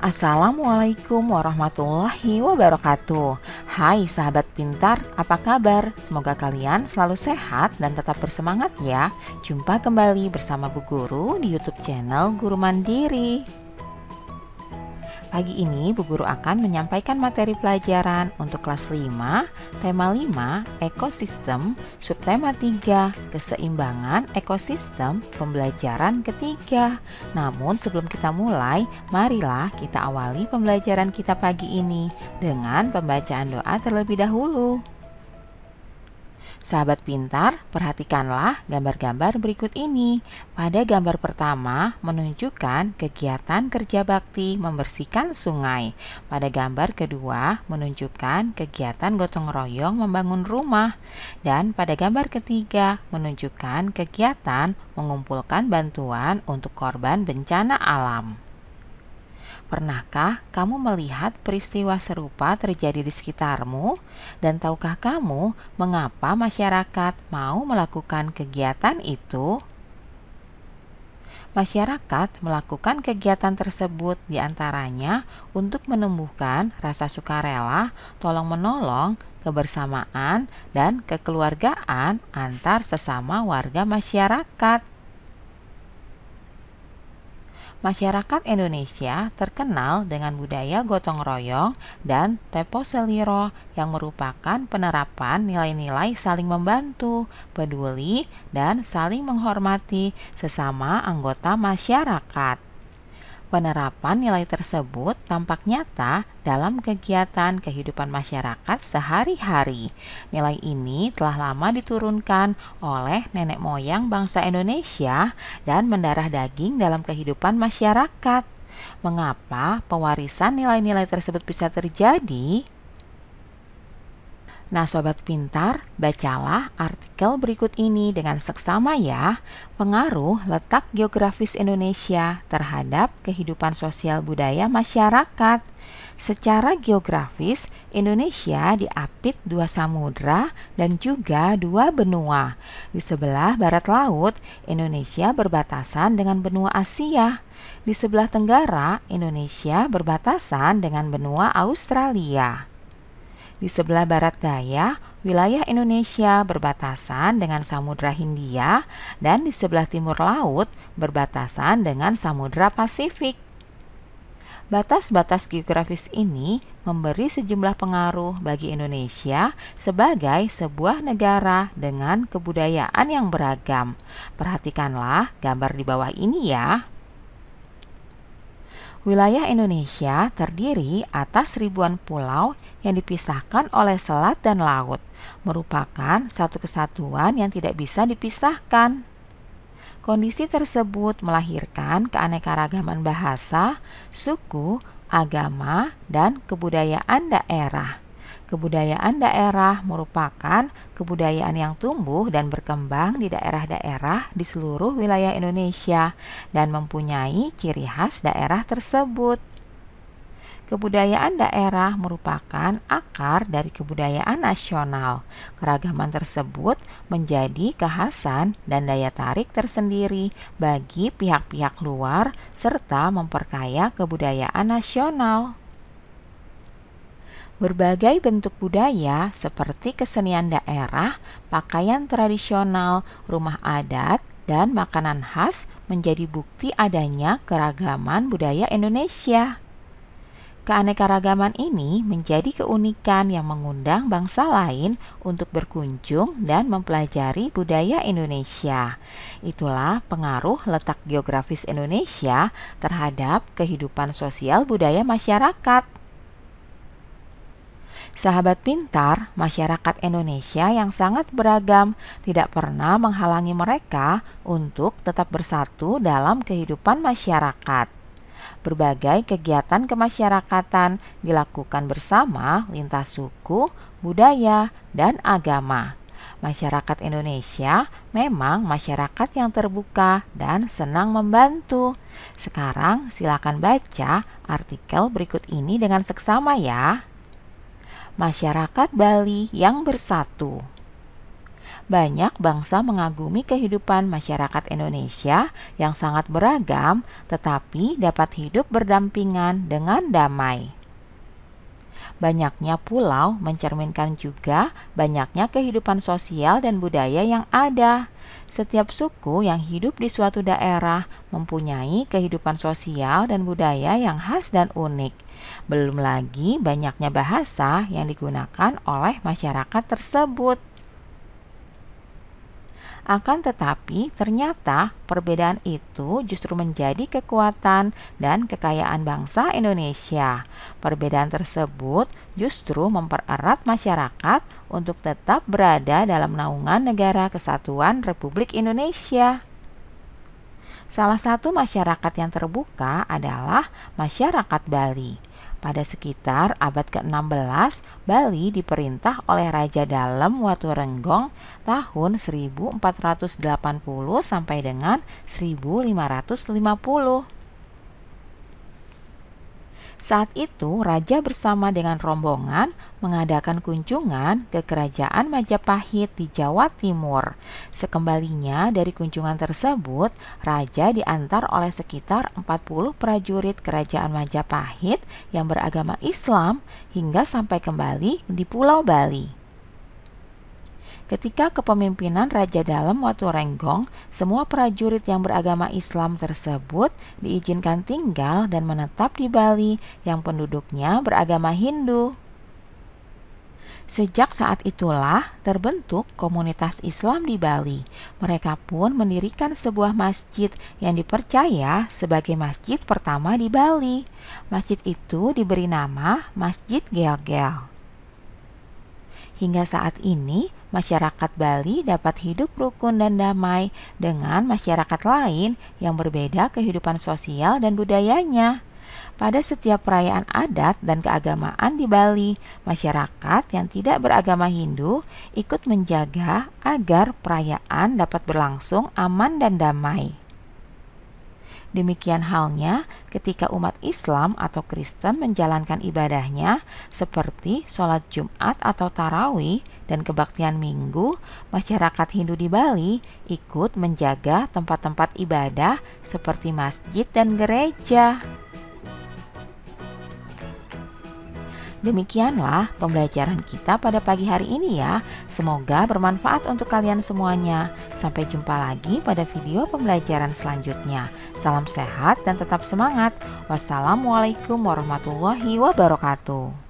Assalamualaikum warahmatullahi wabarakatuh. Hai sahabat pintar, apa kabar? Semoga kalian selalu sehat dan tetap bersemangat ya. Jumpa kembali bersama Bu Guru di YouTube channel Guru Mandiri. Pagi ini Bu Guru akan menyampaikan materi pelajaran untuk kelas 5, tema 5, ekosistem, subtema 3, keseimbangan ekosistem pembelajaran ketiga. Namun sebelum kita mulai, marilah kita awali pembelajaran kita pagi ini dengan pembacaan doa terlebih dahulu. Sahabat pintar, perhatikanlah gambar-gambar berikut ini. Pada gambar pertama, menunjukkan kegiatan kerja bakti membersihkan sungai. Pada gambar kedua, menunjukkan kegiatan gotong royong membangun rumah. Dan pada gambar ketiga, menunjukkan kegiatan mengumpulkan bantuan untuk korban bencana alam. Pernahkah kamu melihat peristiwa serupa terjadi di sekitarmu? Dan tahukah kamu mengapa masyarakat mau melakukan kegiatan itu? Masyarakat melakukan kegiatan tersebut diantaranya untuk menumbuhkan rasa sukarela, tolong-menolong, kebersamaan, dan kekeluargaan antar sesama warga masyarakat. Masyarakat Indonesia terkenal dengan budaya gotong royong dan tepo seliro yang merupakan penerapan nilai-nilai saling membantu, peduli, dan saling menghormati sesama anggota masyarakat. Penerapan nilai tersebut tampak nyata dalam kegiatan kehidupan masyarakat sehari-hari. Nilai ini telah lama diturunkan oleh nenek moyang bangsa Indonesia dan mendarah daging dalam kehidupan masyarakat. Mengapa pewarisan nilai-nilai tersebut bisa terjadi? Nah, sobat pintar, bacalah artikel berikut ini dengan seksama ya. Pengaruh letak geografis Indonesia terhadap kehidupan sosial budaya masyarakat. Secara geografis, Indonesia diapit dua samudra dan juga dua benua. Di sebelah barat laut, Indonesia berbatasan dengan benua Asia. Di sebelah tenggara, Indonesia berbatasan dengan benua Australia. Di sebelah barat daya, wilayah Indonesia berbatasan dengan Samudra Hindia dan di sebelah timur laut berbatasan dengan Samudra Pasifik. Batas-batas geografis ini memberi sejumlah pengaruh bagi Indonesia sebagai sebuah negara dengan kebudayaan yang beragam. Perhatikanlah gambar di bawah ini ya. Wilayah Indonesia terdiri atas ribuan pulau yang dipisahkan oleh selat dan laut, merupakan satu kesatuan yang tidak bisa dipisahkan. Kondisi tersebut melahirkan keanekaragaman bahasa, suku, agama, dan kebudayaan daerah. Kebudayaan daerah merupakan kebudayaan yang tumbuh dan berkembang di daerah-daerah di seluruh wilayah Indonesia dan mempunyai ciri khas daerah tersebut. Kebudayaan daerah merupakan akar dari kebudayaan nasional. Keragaman tersebut menjadi kehasan dan daya tarik tersendiri bagi pihak-pihak luar serta memperkaya kebudayaan nasional. Berbagai bentuk budaya seperti kesenian daerah, pakaian tradisional, rumah adat, dan makanan khas menjadi bukti adanya keragaman budaya Indonesia. Keanekaragaman ini menjadi keunikan yang mengundang bangsa lain untuk berkunjung dan mempelajari budaya Indonesia. Itulah pengaruh letak geografis Indonesia terhadap kehidupan sosial budaya masyarakat. Sahabat pintar, masyarakat Indonesia yang sangat beragam tidak pernah menghalangi mereka untuk tetap bersatu dalam kehidupan masyarakat. Berbagai kegiatan kemasyarakatan dilakukan bersama lintas suku, budaya, dan agama. Masyarakat Indonesia memang masyarakat yang terbuka dan senang membantu. Sekarang silakan baca artikel berikut ini dengan seksama ya masyarakat Bali yang bersatu. Banyak bangsa mengagumi kehidupan masyarakat Indonesia yang sangat beragam, tetapi dapat hidup berdampingan dengan damai. Banyaknya pulau mencerminkan juga banyaknya kehidupan sosial dan budaya yang ada. Setiap suku yang hidup di suatu daerah mempunyai kehidupan sosial dan budaya yang khas dan unik. Belum lagi banyaknya bahasa yang digunakan oleh masyarakat tersebut. Akan tetapi, ternyata perbedaan itu justru menjadi kekuatan dan kekayaan bangsa Indonesia. Perbedaan tersebut justru mempererat masyarakat untuk tetap berada dalam naungan negara kesatuan Republik Indonesia. Salah satu masyarakat yang terbuka adalah masyarakat Bali. Pada sekitar abad ke-16, Bali diperintah oleh Raja Dalem Watu Renggong tahun 1480 sampai dengan 1550. Saat itu, raja bersama dengan rombongan mengadakan kunjungan ke Kerajaan Majapahit di Jawa Timur. Sekembalinya dari kunjungan tersebut, raja diantar oleh sekitar 40 prajurit Kerajaan Majapahit yang beragama Islam hingga sampai kembali di Pulau Bali. Ketika kepemimpinan Raja Dalam Watu Renggong, semua prajurit yang beragama Islam tersebut diizinkan tinggal dan menetap di Bali yang penduduknya beragama Hindu. Sejak saat itulah terbentuk komunitas Islam di Bali. Mereka pun mendirikan sebuah masjid yang dipercaya sebagai masjid pertama di Bali. Masjid itu diberi nama Masjid Gel-Gel. Hingga saat ini, masyarakat Bali dapat hidup rukun dan damai dengan masyarakat lain yang berbeda kehidupan sosial dan budayanya. Pada setiap perayaan adat dan keagamaan di Bali, masyarakat yang tidak beragama Hindu ikut menjaga agar perayaan dapat berlangsung aman dan damai. Demikian halnya ketika umat Islam atau Kristen menjalankan ibadahnya seperti sholat Jumat atau Tarawih dan kebaktian Minggu, masyarakat Hindu di Bali ikut menjaga tempat-tempat ibadah seperti masjid dan gereja. Demikianlah pembelajaran kita pada pagi hari ini ya. Semoga bermanfaat untuk kalian semuanya. Sampai jumpa lagi pada video pembelajaran selanjutnya. Salam sehat dan tetap semangat. Wassalamualaikum warahmatullahi wabarakatuh.